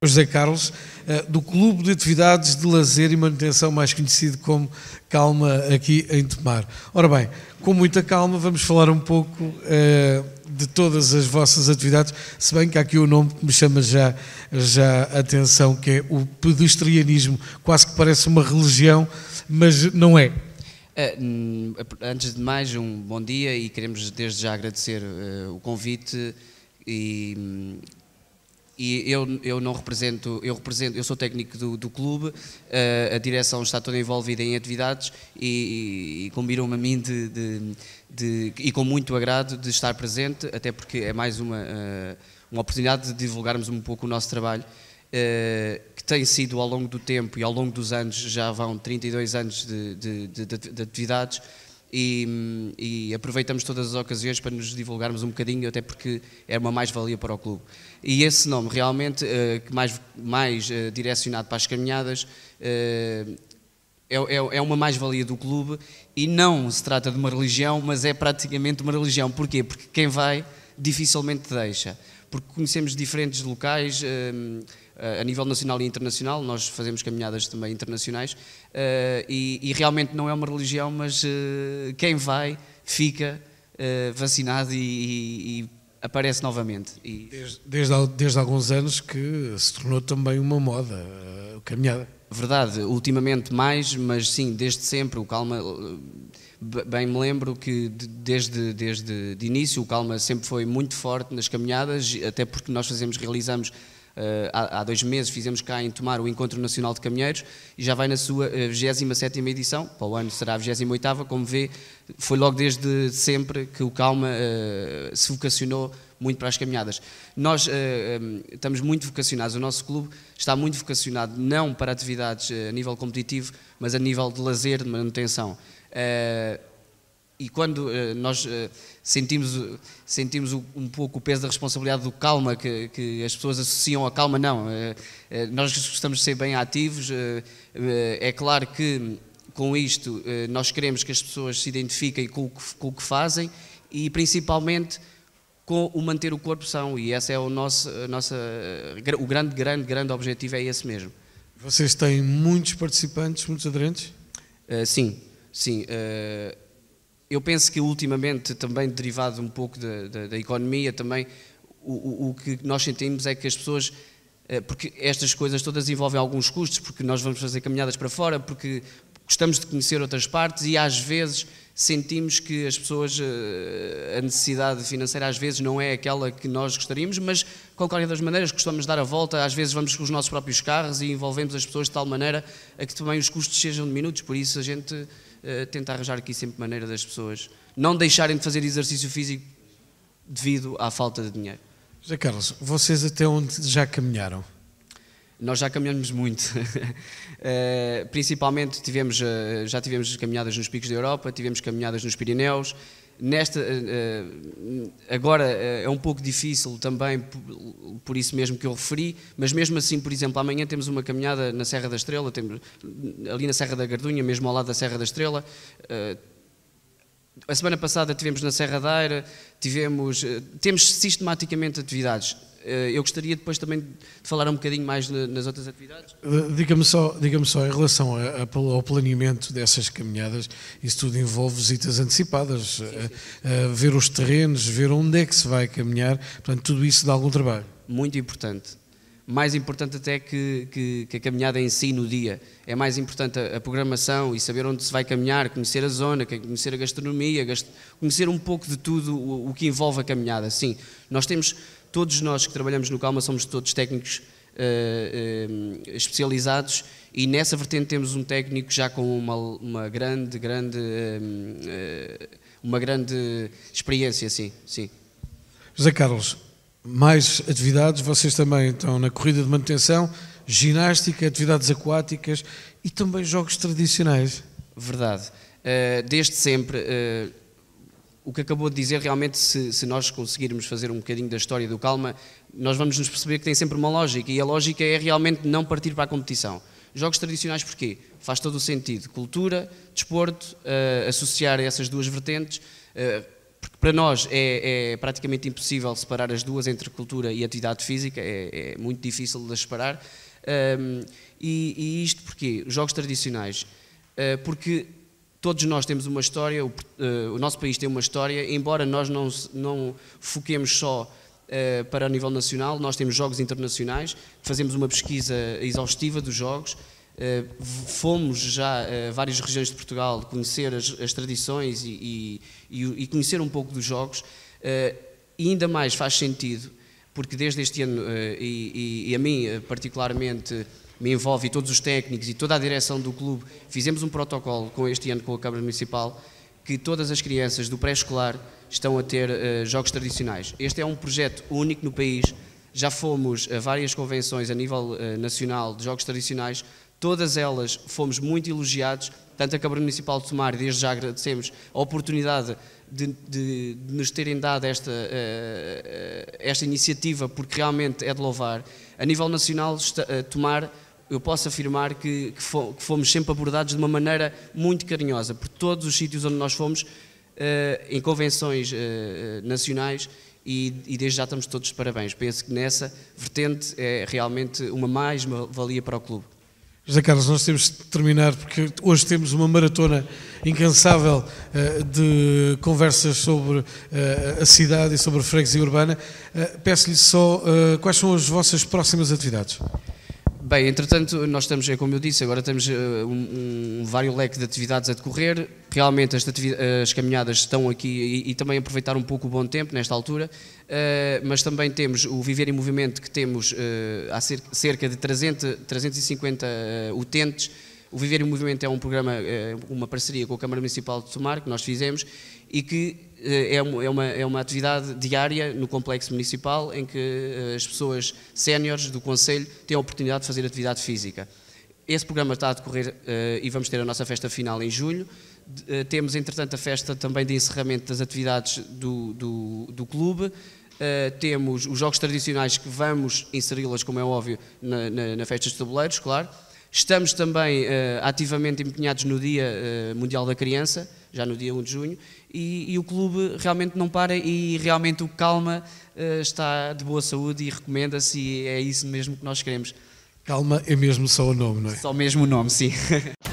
José Carlos, eh, do Clube de Atividades de Lazer e Manutenção, mais conhecido como Calma, aqui em Tomar. Ora bem, com muita calma, vamos falar um pouco eh, de todas as vossas atividades, se bem que há aqui o um nome que me chama já, já a atenção, que é o pedestrianismo, quase que parece uma religião, mas não é. Eh, antes de mais, um bom dia e queremos desde já agradecer o convite e hum, e eu, eu não represento, eu represento, eu sou técnico do, do clube, uh, a direção está toda envolvida em atividades e, e, e me a mim de, de, de, e com muito agrado de estar presente, até porque é mais uma, uh, uma oportunidade de divulgarmos um pouco o nosso trabalho, uh, que tem sido ao longo do tempo e ao longo dos anos, já vão 32 anos de, de, de, de atividades, e, e, aproveitamos todas as ocasiões para nos divulgarmos um bocadinho, até porque é uma mais-valia para o clube. E esse nome, realmente, eh, mais, mais eh, direcionado para as caminhadas, eh, é, é, é, uma mais-valia do clube e não se trata de uma religião, mas é praticamente uma religião. Porquê? Porque quem vai dificilmente deixa. Porque conhecemos diferentes locais eh, a nível nacional e internacional, nós fazemos caminhadas também internacionais, eh, e, e realmente não é uma religião, mas eh, quem vai fica eh, vacinado e, e aparece novamente. E... Desde, desde, desde, alguns anos que se tornou também uma moda, a caminhada. Verdade, ultimamente mais, mas sim, desde sempre o Calma, bem me lembro que desde, desde de início o Calma sempre foi muito forte nas caminhadas, até porque nós fazemos, realizamos eh, há, há, dois meses fizemos cá em Tomar o Encontro Nacional de Caminheiros e já vai na sua 27 eh, edição, para o ano será a 28, como vê, foi logo desde sempre que o Calma uh, se vocacionou muito para as caminhadas. Nós uh, estamos muito vocacionados, o nosso clube está muito vocacionado não para atividades a nível competitivo, mas a nível de lazer, de manutenção. Uh, e quando eh, nós eh, sentimos, sentimos um pouco o peso da responsabilidade do calma, que, que as pessoas associam a calma, não. Eh, nós gostamos de ser bem ativos. É claro que com isto nós queremos que as pessoas se identifiquem com o, que, com o que fazem e principalmente com o manter o corpo são. E esse é o nosso nossa, o grande, grande, grande objetivo, é esse mesmo. Vocês têm muitos participantes, muitos aderentes? sim, sim eu penso que ultimamente, também derivado um pouco da, da, da economia, também o, o, que nós sentimos é que as pessoas, eh, porque estas coisas todas envolvem alguns custos, porque nós vamos fazer caminhadas para fora, porque gostamos de conhecer outras partes e às vezes sentimos que as pessoas, eh, a necessidade financeira às vezes não é aquela que nós gostaríamos, mas de qualquer das maneiras gostamos de dar a volta, às vezes vamos com os nossos próprios carros e envolvemos as pessoas de tal maneira a que também os custos sejam diminutos, por isso a gente uh, tenta arranjar aqui sempre maneira das pessoas não deixarem de fazer exercício físico devido à falta de dinheiro. José Carlos, vocês até onde já caminharam? Nós já caminhamos muito. uh, principalmente tivemos, uh, já tivemos caminhadas nos picos da Europa, tivemos caminhadas nos Pirineus. Nesta, uh, agora é um pouco difícil também, por, por isso mesmo que eu referi, mas mesmo assim, por exemplo, amanhã temos uma caminhada na Serra da Estrela, temos, ali na Serra da Gardunha, mesmo ao lado da Serra da Estrela a semana passada tivemos na Serra Serradeira, tivemos, eh, temos sistematicamente atividades. Eh, eu gostaria depois também de falar um bocadinho mais nas outras atividades. Eh, diga-me só, diga só, em relação ao planeamento dessas caminhadas, isso tudo envolve visitas antecipadas, sim, sim. ver os terrenos, ver onde é que se vai caminhar, portanto, tudo isso dá algum trabalho. Muito importante mais importante até que, que, que, a caminhada em si no dia. É mais importante a, a, programação e saber onde se vai caminhar, conhecer a zona, é conhecer a gastronomia, gast... conhecer um pouco de tudo o, o, que envolve a caminhada. Sim, nós temos, todos nós que trabalhamos no Calma, somos todos técnicos Uh, uh, especializados e nessa vertente temos um técnico já com uma, uma grande, grande, uh, uma grande experiência, sim, sim. José Carlos, mais atividades. Vocês também estão na corrida de manutenção, ginástica, atividades aquáticas e também jogos tradicionais. Verdade. Eh, desde sempre, eh, o que acabou de dizer, realmente, se, nós conseguirmos fazer um bocadinho da história do Calma, nós vamos nos perceber que tem sempre uma lógica e a lógica é realmente não partir para a competição. Jogos tradicionais porquê? Faz todo o sentido. Cultura, desporto, eh, associar essas duas vertentes para nós é, é, praticamente impossível separar as duas entre cultura e atividade física, é, é muito difícil de separar. Um, e, e, isto porquê? Jogos tradicionais. Uh, porque todos nós temos uma história, o, uh, o, nosso país tem uma história, embora nós não, não foquemos só uh, para o nível nacional, nós temos jogos internacionais, fazemos uma pesquisa exaustiva dos jogos eh, fomos já a eh, várias regiões de Portugal conhecer as, as tradições e, e, e, conhecer um pouco dos jogos, eh, ainda mais faz sentido, porque desde este ano, e, e a mim particularmente, me envolve e todos os técnicos e toda a direção do clube, fizemos um protocolo com este ano com a Câmara Municipal que todas as crianças do pré-escolar estão a ter uh, jogos tradicionais. Este é um projeto único no país. Já fomos a várias convenções a nível uh, nacional de jogos tradicionais, Todas elas fomos muito elogiados, tanto a Câmara Municipal de Tomar, desde já agradecemos a oportunidade de, de, de nos terem dado esta, uh, esta iniciativa, porque realmente é de louvar. A nível nacional, está, uh, eh, Tomar eu posso afirmar que, que, fomos sempre abordados de uma maneira muito carinhosa, por todos os sítios onde nós fomos, em convenções nacionais, e, e desde já estamos todos de parabéns. Penso que nessa vertente é realmente uma mais-valia para o clube. José Carlos, nós temos de terminar porque hoje temos uma maratona incansável eh, de conversas sobre eh, a cidade e sobre a freguesia urbana. Eh, peço-lhe só quais são as vossas próximas atividades. Bem, entretanto, nós estamos, como eu disse, agora temos um, um vário leque de atividades a decorrer realmente as, as caminhadas estão aqui e, e, também aproveitar um pouco o bom tempo nesta altura, uh, mas também temos o Viver em Movimento, que temos uh, há cerca de 300, 350 uh, utentes. O Viver em Movimento é um programa, eh, uma parceria com a Câmara Municipal de Tomar, que nós fizemos, e que é, é uma, é uma atividade diária no complexo municipal em que as pessoas séniores do Conselho têm a oportunidade de fazer atividade física. Esse programa está a decorrer e vamos ter a nossa festa final em julho. Eh, temos, entretanto, a festa também de encerramento das atividades do, do, do clube. Uh, temos os jogos tradicionais que vamos inseri-las, como é óbvio, na, na, na festa dos tabuleiros, claro. Estamos também uh, ativamente empenhados no Dia uh, Mundial da Criança, já no dia 1 de junho, e, e o clube realmente não para e realmente o Calma está de boa saúde e recomenda-se, e é isso mesmo que nós queremos. Calma é mesmo só o nome, não é? Só mesmo o nome, sim.